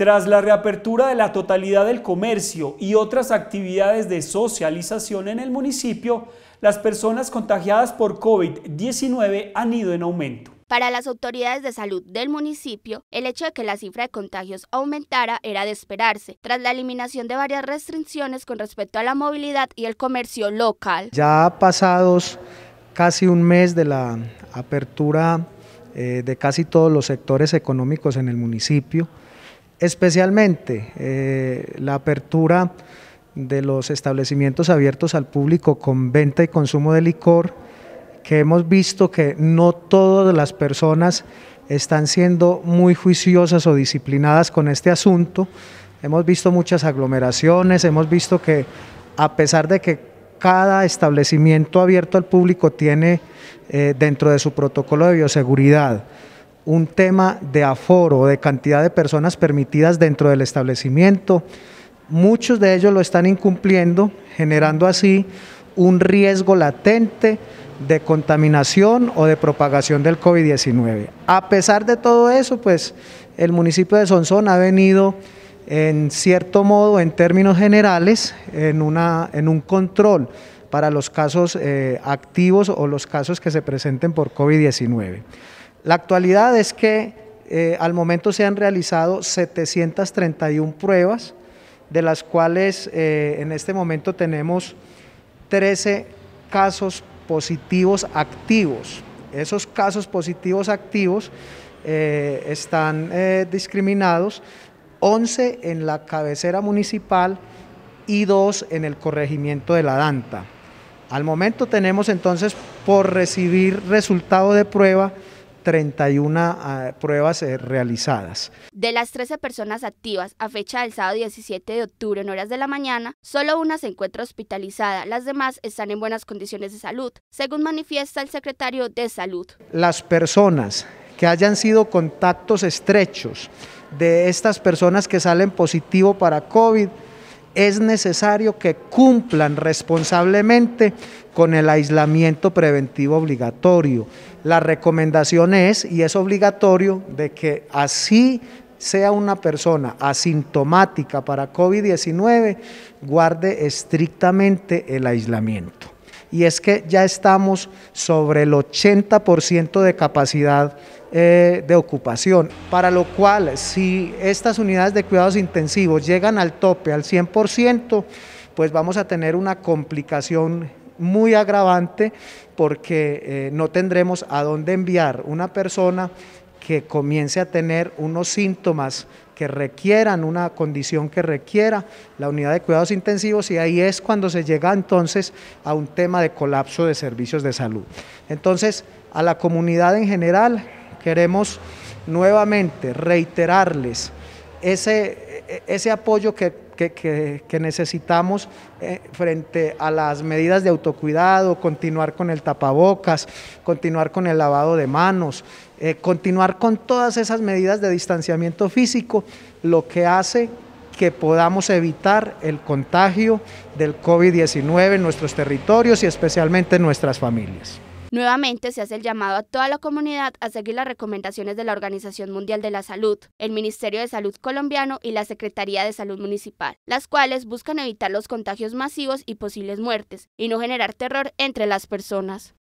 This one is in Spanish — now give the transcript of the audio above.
Tras la reapertura de la totalidad del comercio y otras actividades de socialización en el municipio, las personas contagiadas por COVID-19 han ido en aumento. Para las autoridades de salud del municipio, el hecho de que la cifra de contagios aumentara era de esperarse, tras la eliminación de varias restricciones con respecto a la movilidad y el comercio local. Ya pasados casi un mes de la apertura eh, de casi todos los sectores económicos en el municipio, especialmente eh, la apertura de los establecimientos abiertos al público con venta y consumo de licor, que hemos visto que no todas las personas están siendo muy juiciosas o disciplinadas con este asunto. Hemos visto muchas aglomeraciones, hemos visto que a pesar de que cada establecimiento abierto al público tiene eh, dentro de su protocolo de bioseguridad un tema de aforo, de cantidad de personas permitidas dentro del establecimiento. Muchos de ellos lo están incumpliendo, generando así un riesgo latente de contaminación o de propagación del COVID-19. A pesar de todo eso, pues el municipio de Sonsón ha venido en cierto modo, en términos generales, en, una, en un control para los casos eh, activos o los casos que se presenten por COVID-19. La actualidad es que eh, al momento se han realizado 731 pruebas, de las cuales eh, en este momento tenemos 13 casos positivos activos. Esos casos positivos activos eh, están discriminados, 11 en la cabecera municipal y 2 en el corregimiento de la Danta. Al momento tenemos entonces por recibir resultado de prueba 31 ah, pruebas eh, realizadas. De las 13 personas activas a fecha del sábado 17 de octubre en horas de la mañana, solo una se encuentra hospitalizada, las demás están en buenas condiciones de salud, según manifiesta el secretario de Salud. Las personas que hayan sido contactos estrechos de estas personas que salen positivo para COVID, es necesario que cumplan responsablemente con el aislamiento preventivo obligatorio la recomendación es, y es obligatorio, de que así sea una persona asintomática para COVID-19, guarde estrictamente el aislamiento. Y es que ya estamos sobre el 80% de capacidad eh, de ocupación, para lo cual si estas unidades de cuidados intensivos llegan al tope, al 100%, pues vamos a tener una complicación muy agravante porque eh, no tendremos a dónde enviar una persona que comience a tener unos síntomas que requieran, una condición que requiera la unidad de cuidados intensivos y ahí es cuando se llega entonces a un tema de colapso de servicios de salud. Entonces, a la comunidad en general queremos nuevamente reiterarles ese, e, ese apoyo que que, necesitamos eh, frente a las medidas de autocuidado, continuar con el tapabocas, continuar con el lavado de manos, eh, continuar con todas esas medidas de distanciamiento físico, lo que hace que podamos evitar el contagio del COVID-19 en nuestros territorios y especialmente en nuestras familias. Nuevamente se hace el llamado a toda la comunidad a seguir las recomendaciones de la Organización Mundial de la Salud, el Ministerio de Salud colombiano y la Secretaría de Salud Municipal, las cuales buscan evitar los contagios masivos y posibles muertes y no generar terror entre las personas.